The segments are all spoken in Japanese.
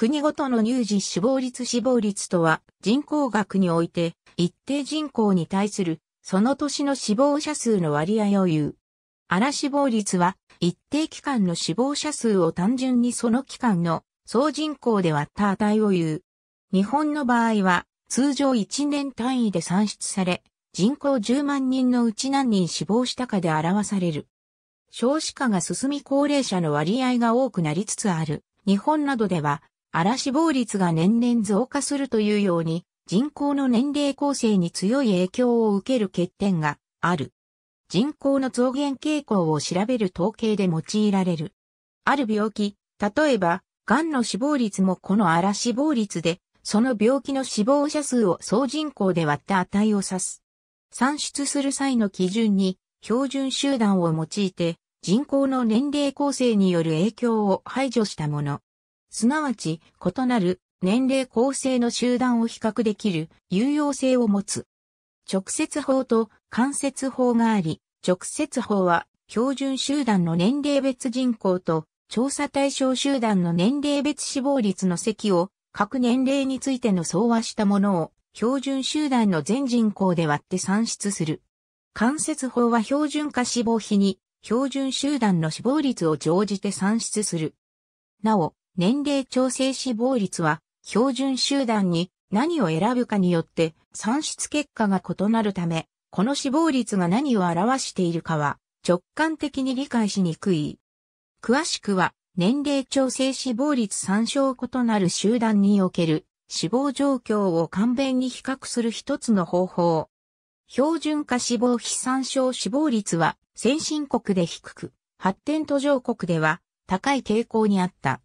国ごとの乳児死亡率死亡率とは人口学において一定人口に対するその年の死亡者数の割合を言う。荒死亡率は一定期間の死亡者数を単純にその期間の総人口で割った値を言う。日本の場合は通常1年単位で算出され人口10万人のうち何人死亡したかで表される。少子化が進み高齢者の割合が多くなりつつある。日本などでは嵐死亡率が年々増加するというように、人口の年齢構成に強い影響を受ける欠点がある。人口の増減傾向を調べる統計で用いられる。ある病気、例えば、癌の死亡率もこの嵐死亡率で、その病気の死亡者数を総人口で割った値を指す。算出する際の基準に、標準集団を用いて、人口の年齢構成による影響を排除したもの。すなわち異なる年齢構成の集団を比較できる有用性を持つ。直接法と間接法があり、直接法は標準集団の年齢別人口と調査対象集団の年齢別死亡率の積を各年齢についての総和したものを標準集団の全人口で割って算出する。間接法は標準化死亡比に標準集団の死亡率を乗じて算出する。なお、年齢調整死亡率は、標準集団に何を選ぶかによって算出結果が異なるため、この死亡率が何を表しているかは直感的に理解しにくい。詳しくは年齢調整死亡率参照異なる集団における死亡状況を簡便に比較する一つの方法。標準化死亡非参照死亡率は先進国で低く、発展途上国では高い傾向にあった。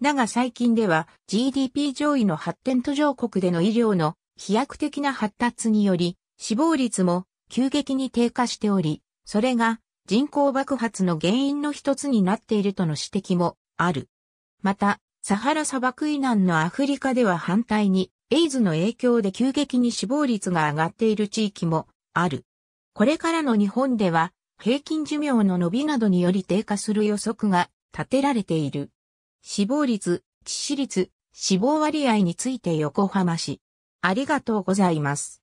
だが最近では GDP 上位の発展途上国での医療の飛躍的な発達により死亡率も急激に低下しており、それが人口爆発の原因の一つになっているとの指摘もある。また、サハラ砂漠以南のアフリカでは反対に、エイズの影響で急激に死亡率が上がっている地域もある。これからの日本では、平均寿命の伸びなどにより低下する予測が立てられている。死亡率、致死率、死亡割合について横浜市。ありがとうございます。